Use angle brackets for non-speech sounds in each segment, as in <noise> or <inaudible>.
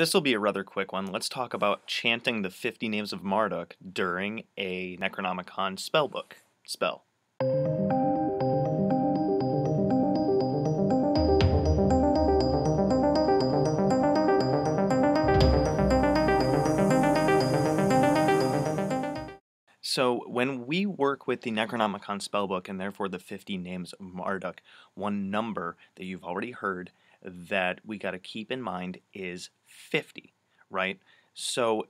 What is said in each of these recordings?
This will be a rather quick one. Let's talk about chanting the 50 names of Marduk during a Necronomicon spellbook spell. So, when we work with the Necronomicon spellbook and therefore the 50 names of Marduk, one number that you've already heard that we got to keep in mind is 50, right? So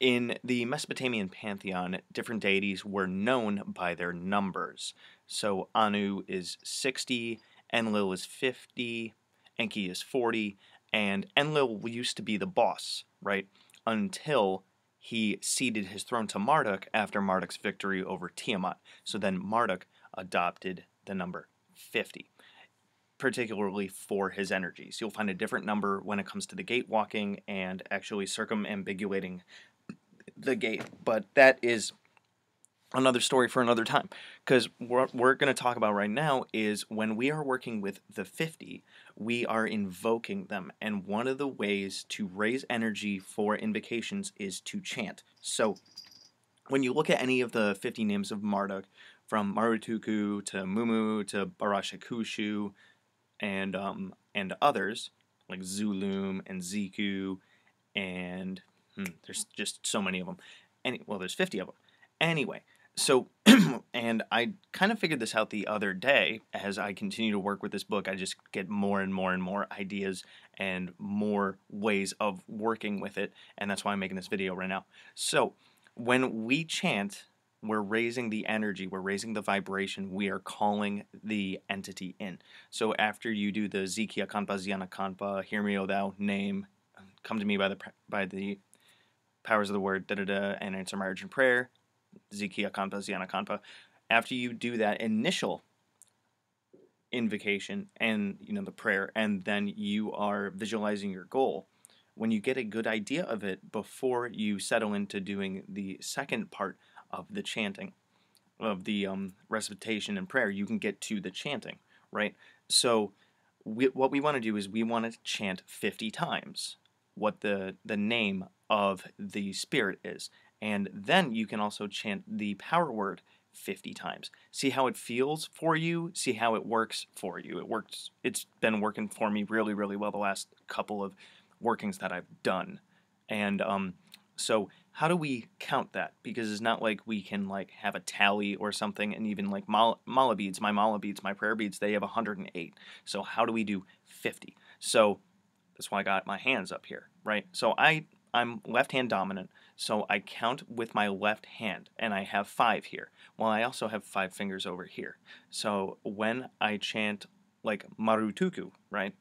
in the Mesopotamian pantheon, different deities were known by their numbers. So Anu is 60, Enlil is 50, Enki is 40, and Enlil used to be the boss, right? Until he ceded his throne to Marduk after Marduk's victory over Tiamat. So then Marduk adopted the number 50 particularly for his energies. You'll find a different number when it comes to the gate walking and actually circumambiguating the gate, but that is another story for another time. Because what we're going to talk about right now is when we are working with the 50, we are invoking them. And one of the ways to raise energy for invocations is to chant. So when you look at any of the 50 names of Marduk, from Marutuku to Mumu to Barashakushu and um, and others like Zulum and Ziku, and hmm, there's just so many of them. Any well, there's 50 of them. Anyway, so <clears throat> and I kind of figured this out the other day as I continue to work with this book. I just get more and more and more ideas and more ways of working with it, and that's why I'm making this video right now. So when we chant we're raising the energy, we're raising the vibration, we are calling the entity in. So after you do the Zikia Kanpa, Ziana Kanpa, Hear Me, O Thou, Name, Come to Me by the by the powers of the word, da da da, and answer my urgent prayer, Zikia Kanpa, Ziana Kanpa. After you do that initial invocation and you know the prayer and then you are visualizing your goal when you get a good idea of it before you settle into doing the second part of the chanting, of the um, recitation and prayer. You can get to the chanting, right? So we, what we want to do is we want to chant 50 times what the, the name of the spirit is. And then you can also chant the power word 50 times. See how it feels for you, see how it works for you. It works it's been working for me really really well the last couple of workings that I've done. And um, so how do we count that? Because it's not like we can like have a tally or something. And even like mala, mala beads, my mala beads, my prayer beads, they have 108. So how do we do 50? So that's why I got my hands up here, right? So I I'm left hand dominant, so I count with my left hand, and I have five here. Well, I also have five fingers over here. So when I chant like marutuku, right?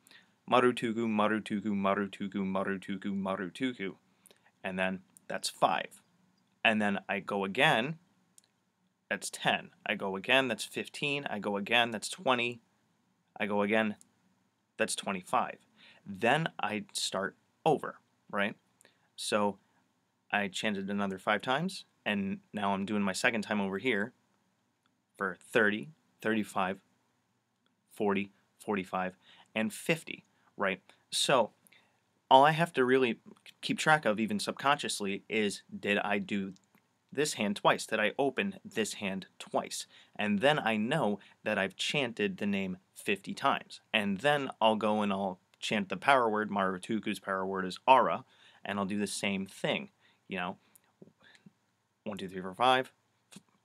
Marutuku, marutuku, marutuku, marutuku, marutuku, marutuku and then that's 5. And then I go again, that's 10. I go again, that's 15. I go again, that's 20. I go again, that's 25. Then I start over, right? So I chanted another five times, and now I'm doing my second time over here for 30, 35, 40, 45, and 50, right? So all I have to really keep track of, even subconsciously, is did I do this hand twice? Did I open this hand twice? And then I know that I've chanted the name 50 times. And then I'll go and I'll chant the power word. Marutuku's power word is aura. And I'll do the same thing. You know, 1, 2, 3, 4, 5,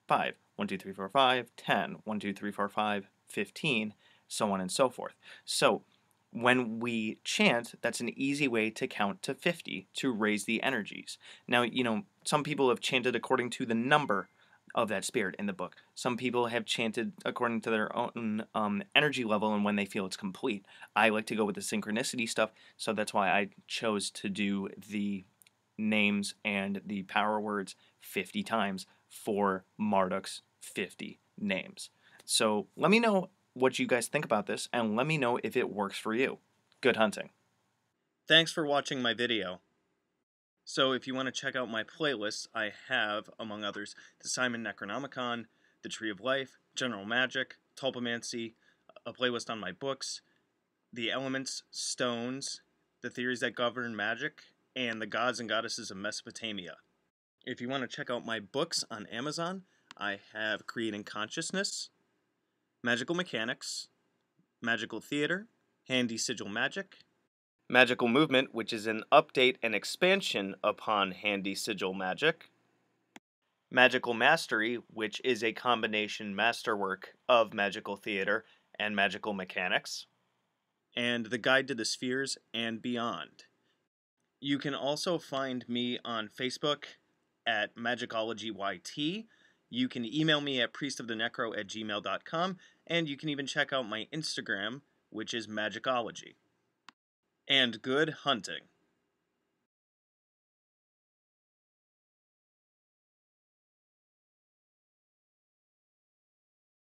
5. 1, 2, 3, 4, 5, 10. 1, 2, 3, 4, 5, 15. So on and so forth. So, when we chant, that's an easy way to count to 50 to raise the energies. Now, you know, some people have chanted according to the number of that spirit in the book. Some people have chanted according to their own um, energy level and when they feel it's complete. I like to go with the synchronicity stuff, so that's why I chose to do the names and the power words 50 times for Marduk's 50 names. So let me know what you guys think about this and let me know if it works for you. Good hunting. Thanks for watching my video. So if you want to check out my playlists, I have, among others, the Simon Necronomicon, The Tree of Life, General Magic, Tulpomancy, a playlist on my books, The Elements, Stones, The Theories That Govern Magic, and The Gods and Goddesses of Mesopotamia. If you want to check out my books on Amazon, I have Creating Consciousness, Magical Mechanics, Magical Theater, Handy Sigil Magic, Magical Movement, which is an update and expansion upon Handy Sigil Magic, Magical Mastery, which is a combination masterwork of Magical Theater and Magical Mechanics, and The Guide to the Spheres and Beyond. You can also find me on Facebook at Magicology YT you can email me at priestofthenecro at gmail.com, and you can even check out my Instagram, which is magicology. And good hunting.